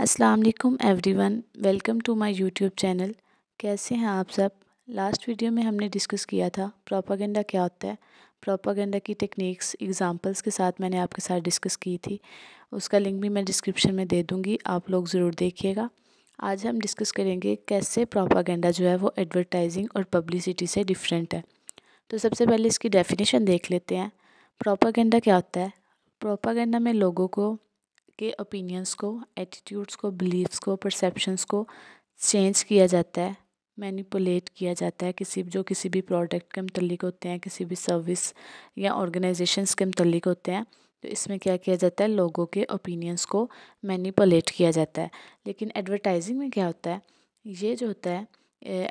अस्सलाम वालेकुम everyone welcome to my YouTube channel कैसे हैं आप सब लास्ट वीडियो में हमने डिस्कस किया था प्रोपागेंडा क्या होता है प्रोपागेंडा की टेक्निक्स एग्जांपल्स के साथ मैंने आपके साथ डिस्कस की थी उसका लिंक भी मैं डिस्क्रिप्शन में दे दूँगी आप लोग ज़रूर देखिएगा आज हम डिस्कस करेंगे कैसे प्रोपागेंडा जो है वो एडवर्टाइजिंग और पब्लिसिटी से डिफरेंट है तो सबसे पहले इसकी डेफिनेशन देख लेते हैं प्रोपागेंडा क्या होता है प्रोपागेंडा में लोगों को के ओपिनियंस को एटीट्यूड्स को बिलीव्स को परसेप्शंस को चेंज किया जाता है मैनिपुलेट किया जाता है किसी जो किसी भी प्रोडक्ट के मतलब होते हैं किसी भी सर्विस या ऑर्गेनाइजेशंस के मतलब होते हैं तो इसमें क्या किया जाता है लोगों के ओपिनियंस को मैनिपुलेट किया जाता है लेकिन एडवर्टाइजिंग में क्या होता है ये जो होता है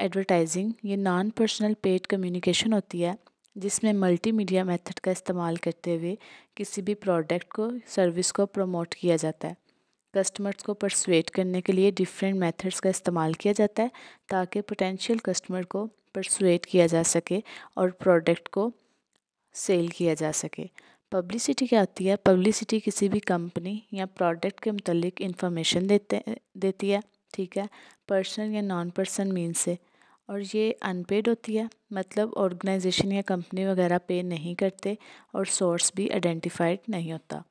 एडवर्टाइजिंग ये नॉन पर्सनल पेड कम्युनिकेशन होती है जिसमें मल्टीमीडिया मेथड का इस्तेमाल करते हुए किसी भी प्रोडक्ट को सर्विस को प्रमोट किया जाता है कस्टमर्स को परसुएट करने के लिए डिफरेंट मेथड्स का इस्तेमाल किया जाता है ताकि पोटेंशियल कस्टमर को परसुएट किया जा सके और प्रोडक्ट को सेल किया जा सके पब्लिसिटी क्या होती है पब्लिसिटी किसी भी कंपनी या प्रोडक्ट के मतलब इंफॉर्मेशन देते देती है ठीक है पर्सन या नॉन पर्सन मीन से और ये अनपेड होती है मतलब ऑर्गेनाइजेशन या कंपनी वगैरह पे नहीं करते और सोर्स भी आइडेंटिफाइड नहीं होता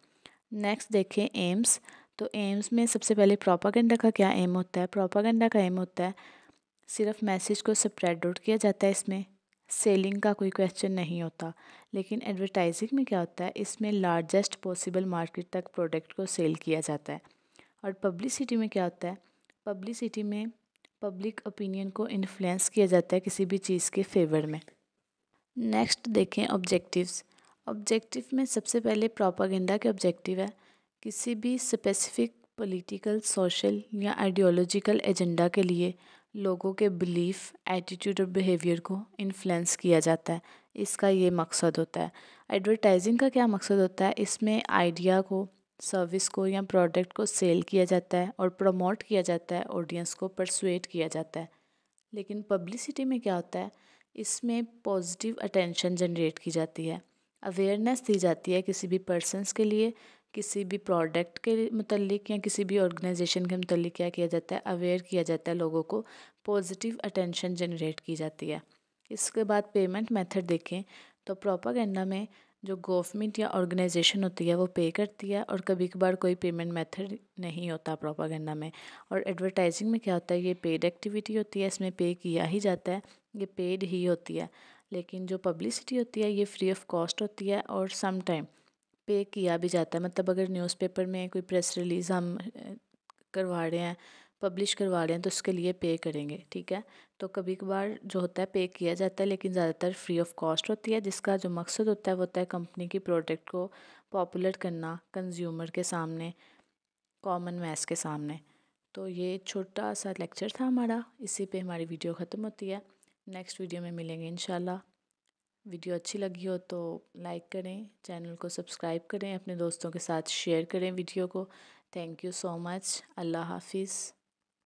नेक्स्ट देखें एम्स तो एम्स में सबसे पहले प्रोपागेंडा का क्या एम होता है प्रोपागेंडा का एम होता है सिर्फ मैसेज को स्प्रेड आउट किया जाता है इसमें सेलिंग का कोई क्वेश्चन नहीं होता लेकिन एडवर्टाइजिंग में क्या होता है इसमें लार्जेस्ट पॉसिबल मार्केट तक प्रोडक्ट को सेल किया जाता है और पब्लिसिटी में क्या होता है पब्लिसिटी में पब्लिक ओपिनियन को इन्फ्लुएंस किया जाता है किसी भी चीज़ के फेवर में नेक्स्ट देखें ऑब्जेक्टिव्स ऑब्जेक्टिव में सबसे पहले प्रोपागेंडा के ऑब्जेक्टिव है किसी भी स्पेसिफिक पॉलिटिकल सोशल या आइडियोलॉजिकल एजेंडा के लिए लोगों के बिलीफ एटीट्यूड और बिहेवियर को इन्फ्लुएंस किया जाता है इसका ये मकसद होता है एडवर्टाइजिंग का क्या मकसद होता है इसमें आइडिया को सर्विस को या प्रोडक्ट को सेल किया जाता है और प्रमोट किया जाता है ऑडियंस को परसुएट किया जाता है लेकिन पब्लिसिटी में क्या होता है इसमें पॉजिटिव अटेंशन जनरेट की जाती है अवेयरनेस दी जाती है किसी भी पर्सनस के लिए किसी भी प्रोडक्ट के मतलब या किसी भी ऑर्गेनाइजेशन के मतलब क्या किया जाता है अवेयर किया जाता है लोगों को पॉजिटिव अटेंशन जनरेट की जाती है इसके बाद पेमेंट मेथड देखें तो प्रोपागेंडा में जो गवर्नमेंट या ऑर्गेनाइजेशन होती है वो पे करती है और कभी कभार कोई पेमेंट मेथड नहीं होता प्रोपागेंडा में और एडवर्टाइजिंग में क्या होता है ये पेड एक्टिविटी होती है इसमें पे किया ही जाता है ये पेड ही होती है लेकिन जो पब्लिसिटी होती है ये फ्री ऑफ कॉस्ट होती है और सम टाइम पे किया भी जाता है मतलब अगर न्यूज़पेपर में कोई प्रेस रिलीज़ हम करवा रहे हैं पब्लिश करवा रहे हैं तो उसके लिए पे करेंगे ठीक है तो कभी कभार जो होता है पे किया जाता है लेकिन ज़्यादातर फ्री ऑफ कॉस्ट होती है जिसका जो मकसद होता है वो होता है कंपनी की प्रोडक्ट को पॉपुलर करना कंज्यूमर के सामने कॉमन मैस के सामने तो ये छोटा सा लेक्चर था हमारा इसी पे हमारी वीडियो ख़त्म होती है नेक्स्ट वीडियो में मिलेंगे इन वीडियो अच्छी लगी हो तो लाइक करें चैनल को सब्सक्राइब करें अपने दोस्तों के साथ शेयर करें वीडियो को थैंक यू सो मच अल्लाह हाफिज़